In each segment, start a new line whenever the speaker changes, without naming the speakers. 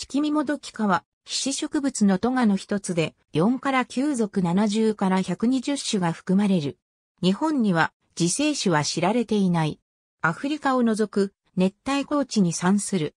シキミモドキ科は、皮脂植物のトガの一つで、4から9属70から120種が含まれる。日本には、自生種は知られていない。アフリカを除く、熱帯高地に産する。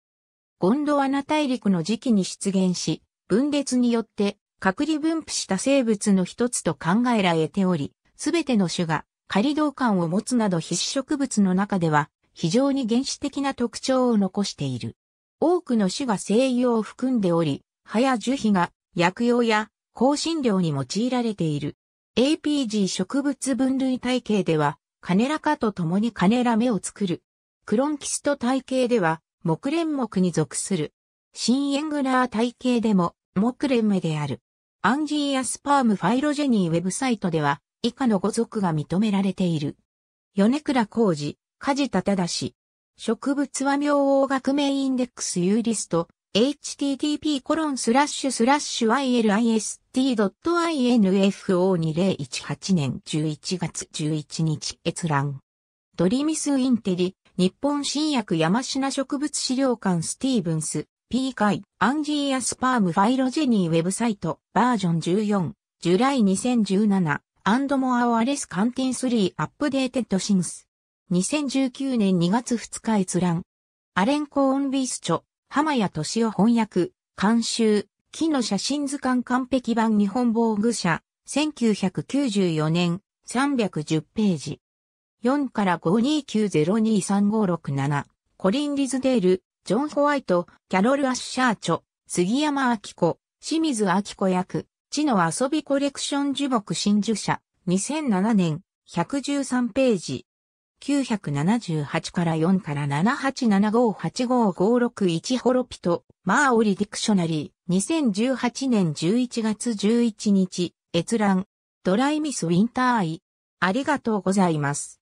ゴンドワナ大陸の時期に出現し、分裂によって、隔離分布した生物の一つと考えられており、すべての種が、仮同感を持つなど皮脂植物の中では、非常に原始的な特徴を残している。多くの種が生洋を含んでおり、葉や樹皮が薬用や香辛料に用いられている。APG 植物分類体系では、カネラ科と共にカネラ目を作る。クロンキスト体系では、木蓮木に属する。新エングラー体系でも、木蓮目である。アンジーアスパームファイロジェニーウェブサイトでは、以下のご族が認められている。米倉浩二、梶田忠植物和名王学名インデックスユーリスト、http コロンスラッシュスラッシュ ilist.info2018 年11月11日閲覧。ドリミスインテリ、日本新薬山品植物資料館スティーブンス、P 会、アンジーアスパームファイロジェニーウェブサイト、バージョン14、ジュライ2017、アンドモアオアレスカンティン3アップデーテッドシンス。2019年2月2日閲覧。アレンコーンビース著、浜谷敏夫翻訳、監修、木の写真図鑑完璧版日本防具社、1994年、310ページ。4から529023567。コリン・リズデール、ジョン・ホワイト、キャロル・アッシャーチョ、杉山明子、清水明子役、地の遊びコレクション樹木新樹社、2007年、113ページ。978から4から78758556ホロピト、マーオリディクショナリー、2018年11月11日、閲覧、ドライミスウィンターアイ。ありがとうございます。